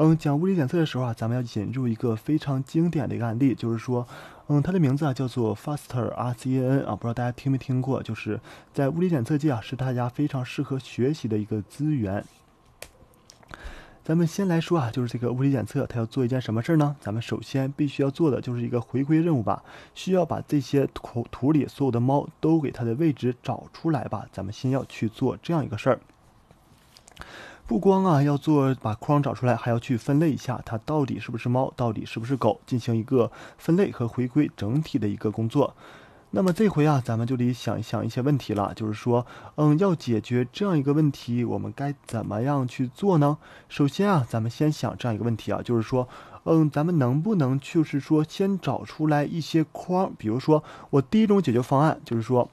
嗯，讲物理检测的时候啊，咱们要引入一个非常经典的一个案例，就是说，嗯，它的名字啊叫做 Faster R-CNN 啊，不知道大家听没听过？就是在物理检测界啊，是大家非常适合学习的一个资源。咱们先来说啊，就是这个物理检测，它要做一件什么事儿呢？咱们首先必须要做的就是一个回归任务吧，需要把这些图图里所有的猫都给它的位置找出来吧。咱们先要去做这样一个事儿。不光啊要做把框找出来，还要去分类一下它到底是不是猫，到底是不是狗，进行一个分类和回归整体的一个工作。那么这回啊，咱们就得想一想一些问题了，就是说，嗯，要解决这样一个问题，我们该怎么样去做呢？首先啊，咱们先想这样一个问题啊，就是说，嗯，咱们能不能就是说先找出来一些框？比如说，我第一种解决方案就是说。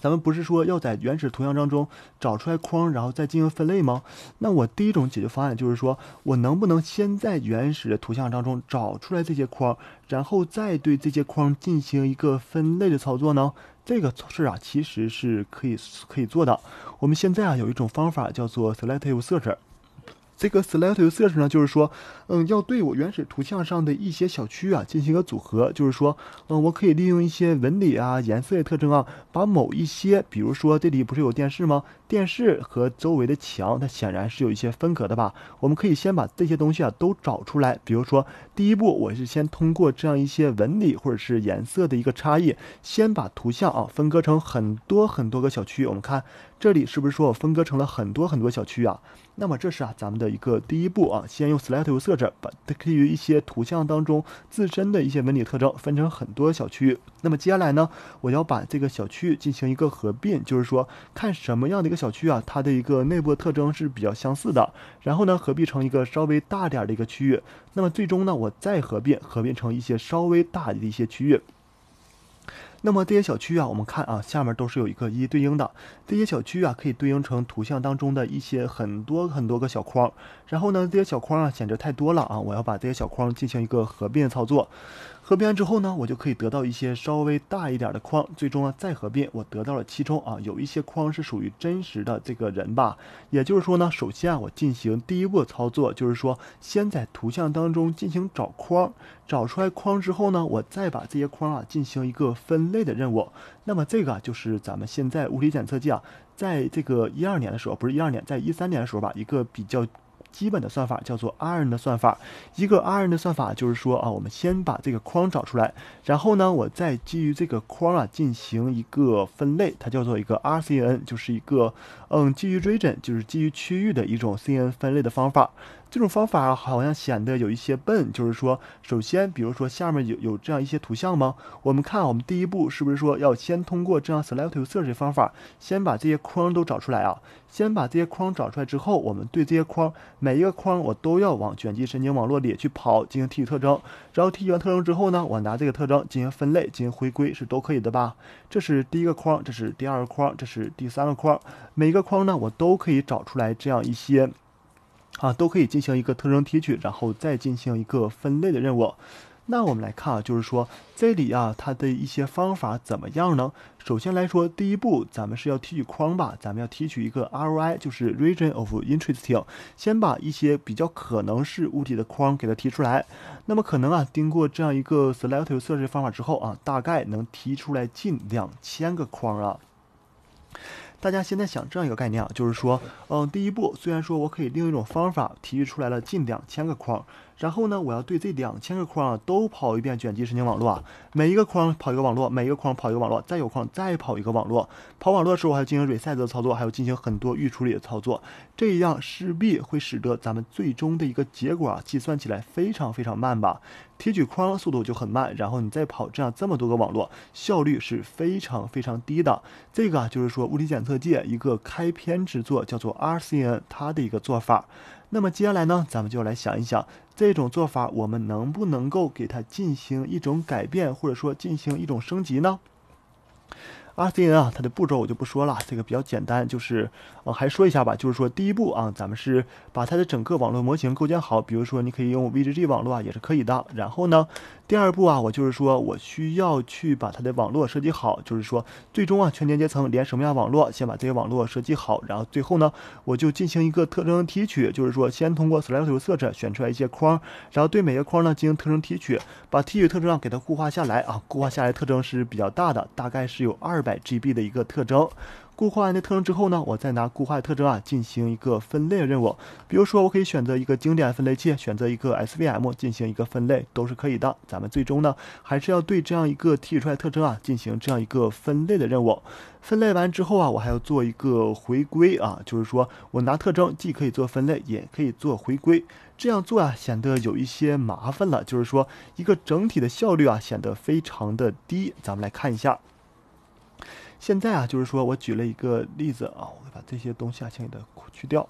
咱们不是说要在原始图像当中找出来框，然后再进行分类吗？那我第一种解决方案就是说，我能不能先在原始的图像当中找出来这些框，然后再对这些框进行一个分类的操作呢？这个事啊，其实是可以可以做的。我们现在啊，有一种方法叫做 selective search。这个 select search 呢，就是说，嗯，要对我原始图像上的一些小区啊进行一个组合，就是说，嗯，我可以利用一些纹理啊、颜色特征啊，把某一些，比如说这里不是有电视吗？电视和周围的墙，它显然是有一些分隔的吧？我们可以先把这些东西啊都找出来。比如说，第一步，我是先通过这样一些纹理或者是颜色的一个差异，先把图像啊分割成很多很多个小区。我们看这里是不是说我分割成了很多很多小区啊？那么这是啊咱们的一个第一步啊，先用 slate 油设置，把它基于一些图像当中自身的一些纹理特征，分成很多小区那么接下来呢，我要把这个小区进行一个合并，就是说看什么样的一个小区啊，它的一个内部特征是比较相似的，然后呢，合并成一个稍微大点的一个区域。那么最终呢，我再合并，合并成一些稍微大的一些区域。那么这些小区啊，我们看啊，下面都是有一个一一对应的。这些小区啊，可以对应成图像当中的一些很多很多个小框。然后呢，这些小框啊，显得太多了啊，我要把这些小框进行一个合并操作。合并完之后呢，我就可以得到一些稍微大一点的框，最终啊再合并，我得到了其中啊。有一些框是属于真实的这个人吧，也就是说呢，首先啊我进行第一步操作，就是说先在图像当中进行找框，找出来框之后呢，我再把这些框啊进行一个分类的任务。那么这个就是咱们现在物理检测剂啊，在这个一二年的时候不是一二年，在一三年的时候吧，一个比较。基本的算法叫做 R N 的算法，一个 R N 的算法就是说啊，我们先把这个框找出来，然后呢，我再基于这个框啊进行一个分类，它叫做一个 R C N，就是一个嗯基于追 n 就是基于区域的一种 C N 分类的方法。这种方法好像显得有一些笨，就是说，首先，比如说下面有有这样一些图像吗？我们看，我们第一步是不是说要先通过这样 select i v search 方法，先把这些框都找出来啊？先把这些框找出来之后，我们对这些框，每一个框我都要往卷积神经网络里去跑进行提取特征，然后提取完特征之后呢，我拿这个特征进行分类、进行回归是都可以的吧？这是第一个框，这是第二个框，这是第三个框，每一个框呢我都可以找出来这样一些。啊，都可以进行一个特征提取，然后再进行一个分类的任务。那我们来看啊，就是说这里啊，它的一些方法怎么样呢？首先来说，第一步咱们是要提取框吧，咱们要提取一个 ROI，就是 Region of Interest，i n g 先把一些比较可能是物体的框给它提出来。那么可能啊，经过这样一个 Selective Search 方法之后啊，大概能提出来近两千个框啊。大家现在想这样一个概念啊，就是说，嗯，第一步，虽然说我可以另一种方法提取出来了近两千个框。然后呢，我要对这两千个框都跑一遍卷积神经网络啊，每一个框跑一个网络，每一个框跑一个网络，再有框再跑一个网络。跑网络的时候还要进行 r e s e t 的操作，还要进行很多预处理的操作，这样势必会使得咱们最终的一个结果啊计算起来非常非常慢吧。提取框速度就很慢，然后你再跑这样这么多个网络，效率是非常非常低的。这个就是说物理检测界一个开篇之作，叫做 RCN 它的一个做法。那么接下来呢，咱们就来想一想，这种做法我们能不能够给它进行一种改变，或者说进行一种升级呢？r c n 啊，它的步骤我就不说了，这个比较简单，就是呃还说一下吧，就是说第一步啊，咱们是把它的整个网络模型构建好，比如说你可以用 VGG 网络啊，也是可以的。然后呢，第二步啊，我就是说我需要去把它的网络设计好，就是说最终啊，全连接层连什么样网络，先把这些网络设计好。然后最后呢，我就进行一个特征提取，就是说先通过 Selective Search 选出来一些框，然后对每个框呢进行特征提取，把提取特征啊给它固化下来啊，固化下来特征是比较大的，大概是有二。百 GB 的一个特征，固化完的特征之后呢，我再拿固化特征啊进行一个分类任务。比如说，我可以选择一个经典分类器，选择一个 SVM 进行一个分类，都是可以的。咱们最终呢，还是要对这样一个提取出来特征啊进行这样一个分类的任务。分类完之后啊，我还要做一个回归啊，就是说我拿特征既可以做分类，也可以做回归。这样做啊，显得有一些麻烦了，就是说一个整体的效率啊显得非常的低。咱们来看一下。现在啊，就是说我举了一个例子啊，我会把这些东西啊，先给它去掉。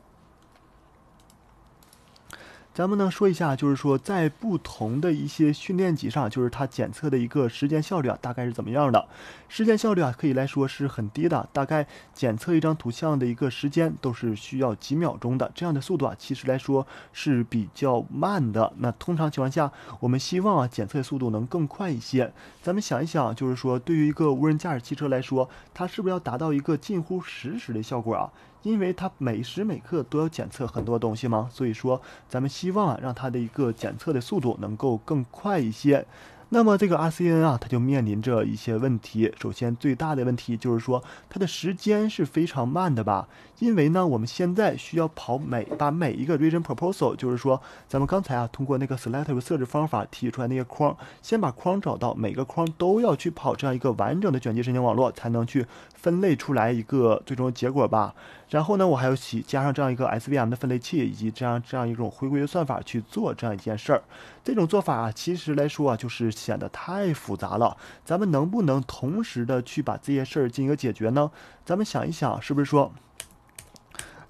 咱们呢说一下，就是说在不同的一些训练集上，就是它检测的一个时间效率啊，大概是怎么样的？时间效率啊，可以来说是很低的，大概检测一张图像的一个时间都是需要几秒钟的。这样的速度啊，其实来说是比较慢的。那通常情况下，我们希望啊，检测速度能更快一些。咱们想一想，就是说对于一个无人驾驶汽车来说，它是不是要达到一个近乎实时的效果啊？因为它每时每刻都要检测很多东西吗？所以说，咱们希望啊，让它的一个检测的速度能够更快一些。那么这个 r c n 啊，它就面临着一些问题。首先，最大的问题就是说，它的时间是非常慢的吧？因为呢，我们现在需要跑每把每一个 region proposal，就是说，咱们刚才啊，通过那个 selective 设置方法提出来那些框，先把框找到，每个框都要去跑这样一个完整的卷积神经网络，才能去分类出来一个最终结果吧。然后呢，我还要起加上这样一个 SVM 的分类器以及这样这样一种回归的算法去做这样一件事儿。这种做法啊，其实来说啊，就是。显得太复杂了，咱们能不能同时的去把这些事儿进行一个解决呢？咱们想一想，是不是说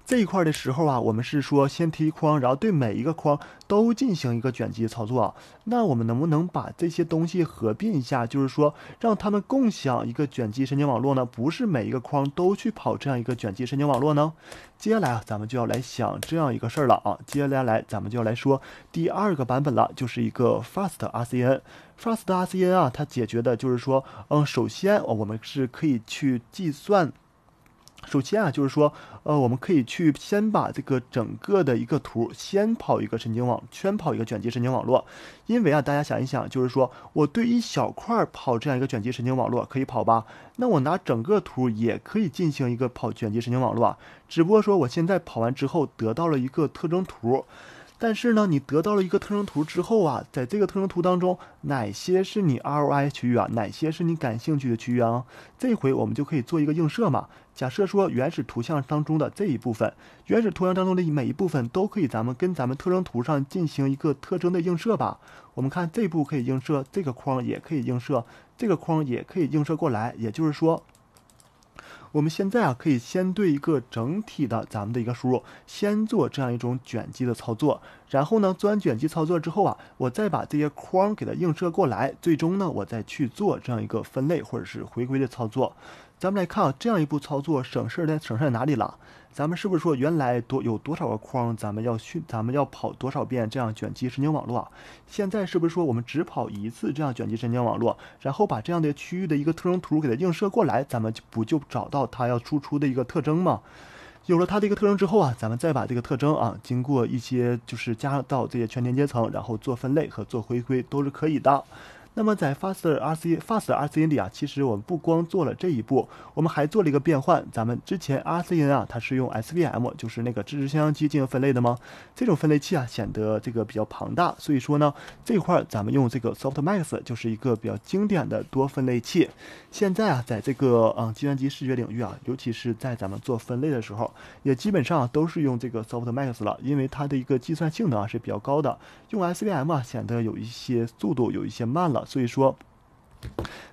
这一块的时候啊，我们是说先提框，然后对每一个框都进行一个卷积操作。那我们能不能把这些东西合并一下，就是说让他们共享一个卷积神经网络呢？不是每一个框都去跑这样一个卷积神经网络呢？接下来啊，咱们就要来想这样一个事儿了啊。接下来咱们就要来说第二个版本了，就是一个 Fast R C N。f i r s t r c n 啊，它解决的就是说，嗯，首先我们是可以去计算，首先啊，就是说，呃，我们可以去先把这个整个的一个图先跑一个神经网，圈跑一个卷积神经网络，因为啊，大家想一想，就是说，我对一小块跑这样一个卷积神经网络可以跑吧？那我拿整个图也可以进行一个跑卷积神经网络，只不过说我现在跑完之后得到了一个特征图。但是呢，你得到了一个特征图之后啊，在这个特征图当中，哪些是你 ROI 区域啊？哪些是你感兴趣的区域啊？这回我们就可以做一个映射嘛。假设说原始图像当中的这一部分，原始图像当中的每一部分都可以咱们跟咱们特征图上进行一个特征的映射吧。我们看这步可以映射，这个框也可以映射，这个框也可以映射过来。也就是说。我们现在啊，可以先对一个整体的咱们的一个输入，先做这样一种卷积的操作，然后呢，做完卷积操作之后啊，我再把这些框给它映射过来，最终呢，我再去做这样一个分类或者是回归的操作。咱们来看啊，这样一步操作省事儿在省事儿在哪里了？咱们是不是说原来多有多少个框，咱们要去咱们要跑多少遍这样卷积神经网络啊？现在是不是说我们只跑一次这样卷积神经网络，然后把这样的区域的一个特征图给它映射过来，咱们就不就找到它要输出的一个特征吗？有了它的一个特征之后啊，咱们再把这个特征啊，经过一些就是加到这些全连接层，然后做分类和做回归都是可以的。那么在 f a s t r c f a s t r c n 里啊，其实我们不光做了这一步，我们还做了一个变换。咱们之前 RCN 啊，它是用 SVM，就是那个支持相机进行分类的吗？这种分类器啊，显得这个比较庞大。所以说呢，这块咱们用这个 Softmax，就是一个比较经典的多分类器。现在啊，在这个嗯计算机视觉领域啊，尤其是在咱们做分类的时候，也基本上都是用这个 Softmax 了，因为它的一个计算性能啊是比较高的。用 SVM 啊，显得有一些速度有一些慢了。所以说。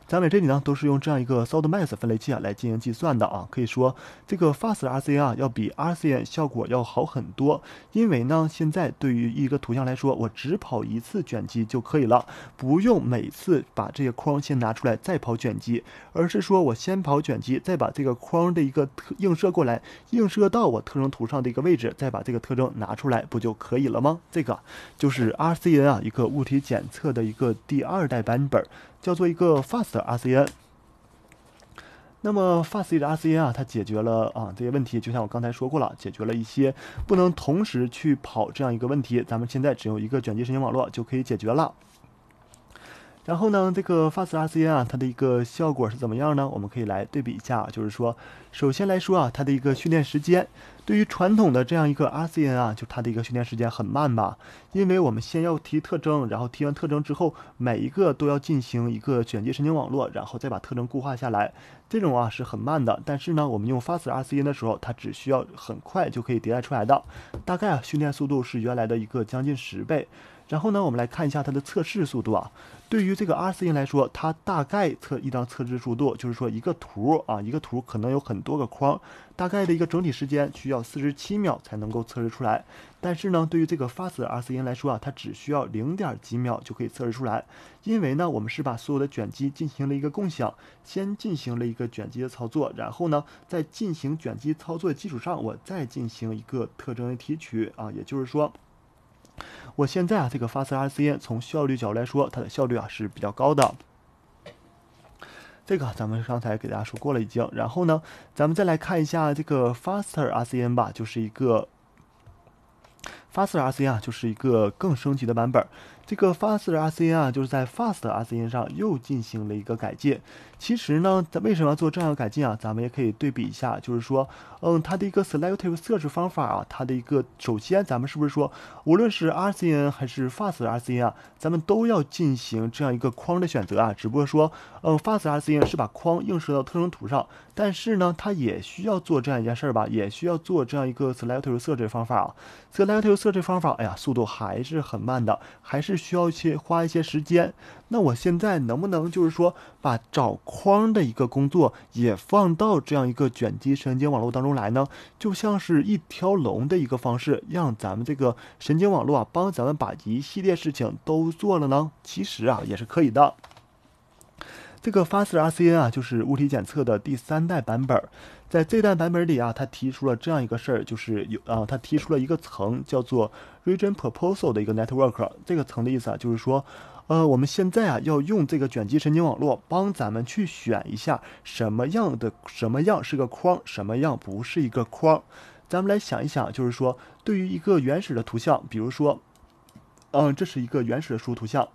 咱们这里呢都是用这样一个 s o i d Mass 分类器啊来进行计算的啊，可以说这个 Fast RCN 啊要比 RCN 效果要好很多。因为呢，现在对于一个图像来说，我只跑一次卷积就可以了，不用每次把这个框先拿出来再跑卷积，而是说我先跑卷积，再把这个框的一个特映射过来，映射到我特征图上的一个位置，再把这个特征拿出来，不就可以了吗？这个就是 RCN 啊一个物体检测的一个第二代版本，叫做一个 Fast。的 r c n 那么 Fast 的 r c n 啊，它解决了啊这些问题，就像我刚才说过了，解决了一些不能同时去跑这样一个问题，咱们现在只有一个卷积神经网络就可以解决了。然后呢，这个 Fast r c n 啊，它的一个效果是怎么样呢？我们可以来对比一下，就是说，首先来说啊，它的一个训练时间。对于传统的这样一个 RCN 啊，就它的一个训练时间很慢吧，因为我们先要提特征，然后提完特征之后，每一个都要进行一个卷积神经网络，然后再把特征固化下来，这种啊是很慢的。但是呢，我们用 FastRCN 的时候，它只需要很快就可以迭代出来的，大概啊训练速度是原来的一个将近十倍。然后呢，我们来看一下它的测试速度啊。对于这个 RCN 来说，它大概测一张测试速度，就是说一个图啊，一个图可能有很多个框，大概的一个整体时间需要四十七秒才能够测试出来。但是呢，对于这个 Fast RCN 来说啊，它只需要零点几秒就可以测试出来。因为呢，我们是把所有的卷积进行了一个共享，先进行了一个卷积的操作，然后呢，在进行卷积操作的基础上，我再进行一个特征的提取啊，也就是说。我现在啊，这个 f a s t r RCN 从效率角度来说，它的效率啊是比较高的。这个咱们刚才给大家说过了，已经。然后呢，咱们再来看一下这个 Faster RCN 吧，就是一个 Faster RCN 啊，就是一个更升级的版本。这个 Faster RCN 啊，就是在 Fast RCN 上又进行了一个改进。其实呢，咱为什么要做这样的改进啊？咱们也可以对比一下，就是说，嗯，它的一个 selective 设置方法啊，它的一个首先，咱们是不是说，无论是 R C N 还是 Fast R C N 啊，咱们都要进行这样一个框的选择啊。只不过说，嗯，Fast R C N 是把框映射到特征图上，但是呢，它也需要做这样一件事吧，也需要做这样一个 selective 设置方法啊。selective 设置方法，哎呀，速度还是很慢的，还是需要去花一些时间。那我现在能不能就是说把找框的一个工作也放到这样一个卷积神经网络当中来呢？就像是一条龙的一个方式，让咱们这个神经网络啊帮咱们把一系列事情都做了呢？其实啊也是可以的。这个 f a s t r c n n 啊就是物体检测的第三代版本，在这代版本里啊，它提出了这样一个事儿，就是有啊，它提出了一个层叫做 Region Proposal 的一个 network，这个层的意思啊就是说。呃，我们现在啊，要用这个卷积神经网络帮咱们去选一下什么样的什么样是个框，什么样不是一个框。咱们来想一想，就是说，对于一个原始的图像，比如说，嗯，这是一个原始的输入图像，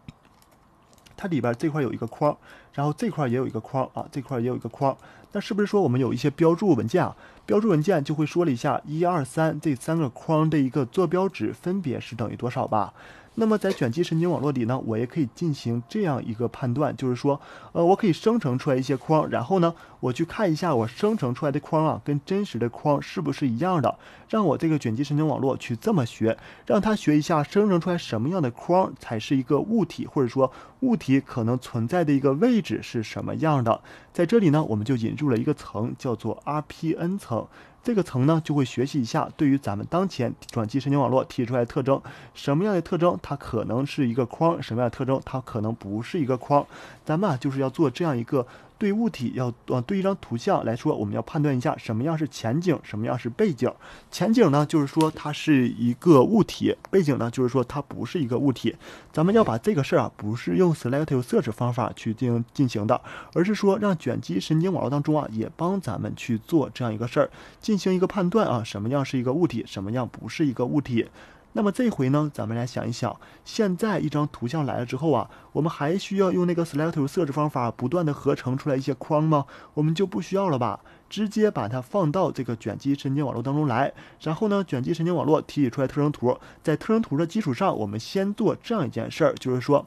它里边这块有一个框，然后这块也有一个框啊，这块也有一个框。那是不是说我们有一些标注文件啊？标注文件就会说了一下一二三这三个框的一个坐标值分别是等于多少吧？那么在卷积神经网络里呢，我也可以进行这样一个判断，就是说，呃，我可以生成出来一些框，然后呢，我去看一下我生成出来的框啊，跟真实的框是不是一样的，让我这个卷积神经网络去这么学，让它学一下生成出来什么样的框才是一个物体，或者说物体可能存在的一个位置是什么样的。在这里呢，我们就引入了一个层，叫做 RPN 层。这个层呢，就会学习一下对于咱们当前转机神经网络提出来的特征，什么样的特征它可能是一个框，什么样的特征它可能不是一个框，咱们啊就是要做这样一个。对物体要啊，对一张图像来说，我们要判断一下什么样是前景，什么样是背景。前景呢，就是说它是一个物体；背景呢，就是说它不是一个物体。咱们要把这个事儿啊，不是用 select i v e 设 r 方法去进行进行的，而是说让卷积神经网络当中啊，也帮咱们去做这样一个事儿，进行一个判断啊，什么样是一个物体，什么样不是一个物体。那么这回呢，咱们来想一想，现在一张图像来了之后啊，我们还需要用那个 select 设置方法不断的合成出来一些框吗？我们就不需要了吧，直接把它放到这个卷积神经网络当中来，然后呢，卷积神经网络提取出来特征图，在特征图的基础上，我们先做这样一件事儿，就是说。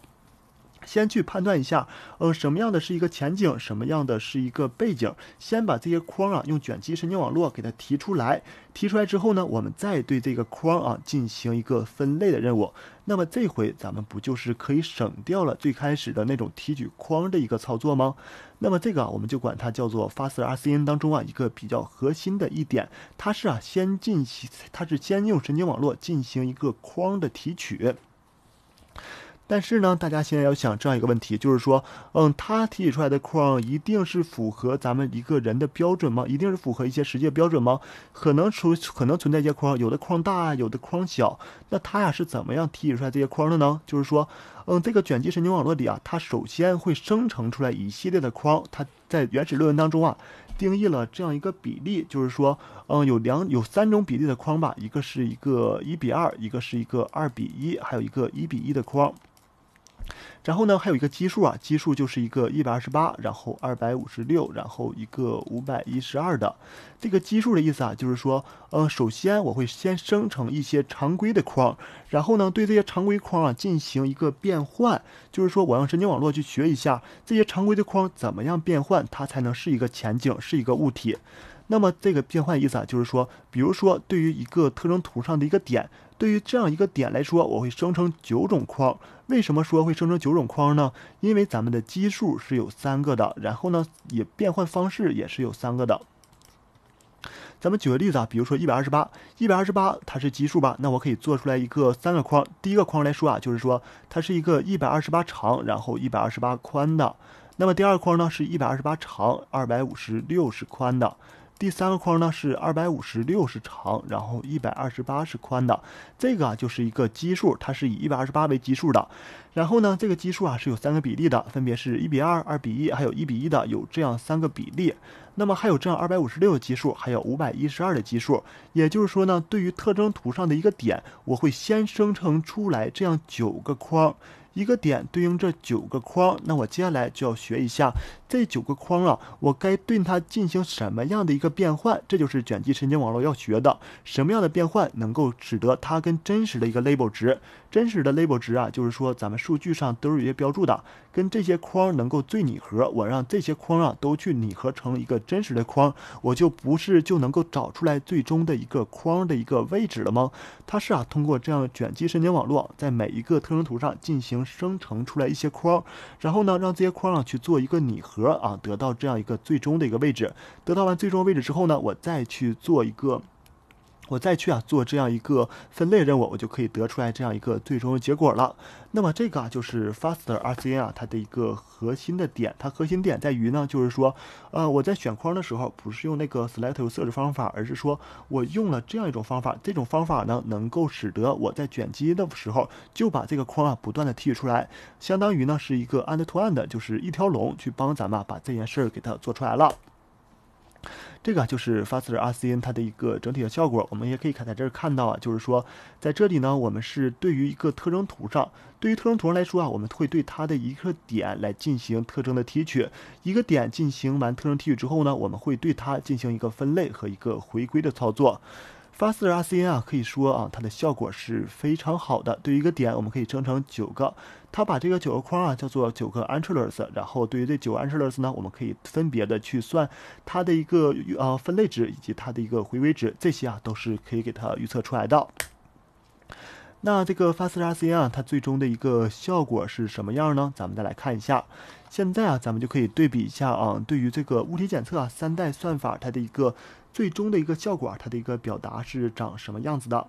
先去判断一下，呃，什么样的是一个前景，什么样的是一个背景。先把这些框啊，用卷积神经网络给它提出来。提出来之后呢，我们再对这个框啊进行一个分类的任务。那么这回咱们不就是可以省掉了最开始的那种提取框的一个操作吗？那么这个我们就管它叫做 Faster R C N 当中啊一个比较核心的一点，它是啊先进行，它是先用神经网络进行一个框的提取。但是呢，大家现在要想这样一个问题，就是说，嗯，它提取出来的框一定是符合咱们一个人的标准吗？一定是符合一些实际的标准吗？可能出可能存在一些框，有的框大，有的框小。那它呀是怎么样提取出来这些框的呢？就是说，嗯，这个卷积神经网络里啊，它首先会生成出来一系列的框。它在原始论文当中啊，定义了这样一个比例，就是说，嗯，有两有三种比例的框吧，一个是一个一比二，一个是一个二比一，还有一个一比一的框。然后呢，还有一个基数啊，基数就是一个一百二十八，然后二百五十六，然后一个五百一十二的。这个基数的意思啊，就是说，呃，首先我会先生成一些常规的框，然后呢，对这些常规框啊进行一个变换，就是说，我让神经网络去学一下这些常规的框怎么样变换，它才能是一个前景，是一个物体。那么这个变换意思啊，就是说，比如说对于一个特征图上的一个点，对于这样一个点来说，我会生成九种框。为什么说会生成九种框呢？因为咱们的基数是有三个的，然后呢，也变换方式也是有三个的。咱们举个例子啊，比如说一百二十八，一百二十八它是基数吧，那我可以做出来一个三个框。第一个框来说啊，就是说它是一个一百二十八长，然后一百二十八宽的。那么第二框呢，是一百二十八长，二百五十六是宽的。第三个框呢是二百五十六是长，然后一百二十八是宽的，这个就是一个基数，它是以一百二十八为基数的。然后呢，这个基数啊是有三个比例的，分别是一比二、二比一，还有一比一的，有这样三个比例。那么还有这样二百五十六的基数，还有五百一十二的基数。也就是说呢，对于特征图上的一个点，我会先生成出来这样九个框，一个点对应这九个框。那我接下来就要学一下。这九个框啊，我该对它进行什么样的一个变换？这就是卷积神经网络要学的什么样的变换能够使得它跟真实的一个 label 值、真实的 label 值啊，就是说咱们数据上都是有些标注的，跟这些框能够最拟合。我让这些框啊都去拟合成一个真实的框，我就不是就能够找出来最终的一个框的一个位置了吗？它是啊，通过这样卷积神经网络在每一个特征图上进行生成出来一些框，然后呢，让这些框啊去做一个拟合。啊，得到这样一个最终的一个位置，得到完最终位置之后呢，我再去做一个。我再去啊做这样一个分类任务，我就可以得出来这样一个最终结果了。那么这个啊就是 Faster R C N 啊它的一个核心的点，它核心点在于呢，就是说，呃，我在选框的时候不是用那个 Sliding e Search 方法，而是说我用了这样一种方法，这种方法呢能够使得我在卷积的时候就把这个框啊不断的提取出来，相当于呢是一个 end to end，就是一条龙去帮咱们把这件事儿给它做出来了。这个就是 Faster R-CNN 它的一个整体的效果。我们也可以看在这儿看到啊，就是说，在这里呢，我们是对于一个特征图上，对于特征图上来说啊，我们会对它的一个点来进行特征的提取，一个点进行完特征提取之后呢，我们会对它进行一个分类和一个回归的操作。FastRCN 啊，可以说啊，它的效果是非常好的。对于一个点，我们可以生成九个，它把这个九个框啊叫做九个 anchors，然后对于这九个 anchors 呢，我们可以分别的去算它的一个呃分类值以及它的一个回归值，这些啊都是可以给它预测出来的。那这个 FastRCN 啊，它最终的一个效果是什么样呢？咱们再来看一下。现在啊，咱们就可以对比一下啊，对于这个物体检测啊，三代算法它的一个最终的一个效果，它的一个表达是长什么样子的。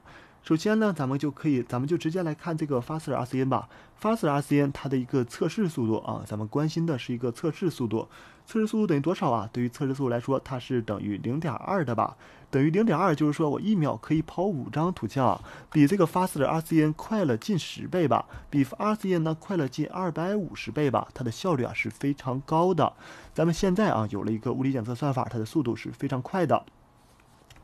首先呢，咱们就可以，咱们就直接来看这个 Faster RCN 吧。Faster RCN 它的一个测试速度啊，咱们关心的是一个测试速度。测试速度等于多少啊？对于测试速度来说，它是等于0.2的吧？等于0.2，就是说我一秒可以跑五张图像，比这个 Faster RCN 快了近十倍吧？比 RCN 呢快了近二百五十倍吧？它的效率啊是非常高的。咱们现在啊有了一个物理检测算法，它的速度是非常快的。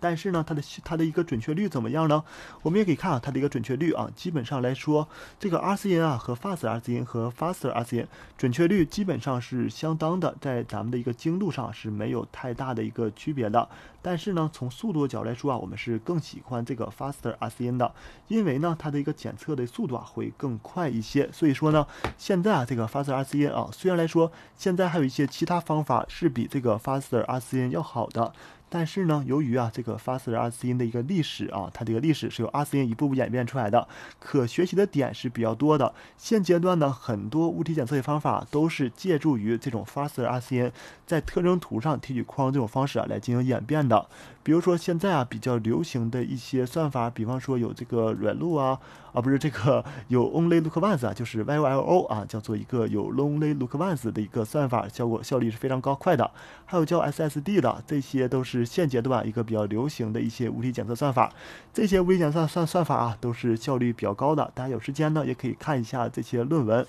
但是呢，它的它的一个准确率怎么样呢？我们也可以看啊，它的一个准确率啊，基本上来说，这个 R C n 啊和 f a s t r C n 和 Faster R C n 准确率基本上是相当的，在咱们的一个精度上是没有太大的一个区别的。但是呢，从速度角度来说啊，我们是更喜欢这个 Faster R C n 的，因为呢，它的一个检测的速度啊会更快一些。所以说呢，现在啊，这个 Faster R C n 啊，虽然来说现在还有一些其他方法是比这个 Faster R C n 要好的。但是呢，由于啊这个 Faster c n 的一个历史啊，它这个历史是由 r c n 一步步演变出来的，可学习的点是比较多的。现阶段呢，很多物体检测的方法都是借助于这种 Faster c n 在特征图上提取框这种方式啊来进行演变的。比如说现在啊比较流行的一些算法，比方说有这个软路啊。啊，不是这个有 only look once 啊，就是 YOLO 啊，叫做一个有 only look once 的一个算法，效果效率是非常高快的。还有叫 SSD 的，这些都是现阶段一个比较流行的一些物体检测算法。这些物体检测算算法啊，都是效率比较高的。大家有时间呢，也可以看一下这些论文。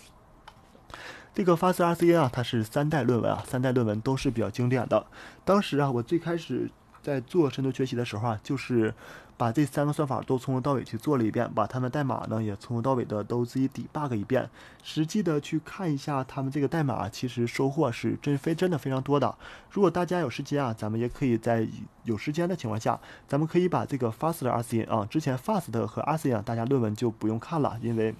这个 Fast r c a 啊，它是三代论文啊，三代论文都是比较经典的。当时啊，我最开始。在做深度学习的时候啊，就是把这三个算法都从头到尾去做了一遍，把它们代码呢也从头到尾的都自己 debug 一遍，实际的去看一下它们这个代码，其实收获是真非真的非常多的。如果大家有时间啊，咱们也可以在有时间的情况下，咱们可以把这个 f a s t 的 r RCN 啊，之前 Fast 和 RCN 大家论文就不用看了，因为。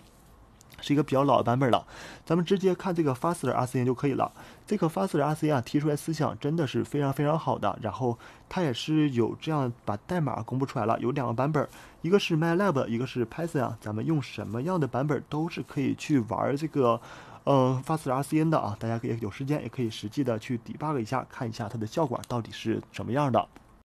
是一个比较老的版本了，咱们直接看这个 Faster RCN 就可以了。这个 Faster RCN 提出来思想真的是非常非常好的，然后它也是有这样把代码公布出来了，有两个版本，一个是 MATLAB，一个是 Python 啊。咱们用什么样的版本都是可以去玩这个，嗯，Faster RCN 的啊，大家可以有时间也可以实际的去 debug 一下，看一下它的效果到底是什么样的。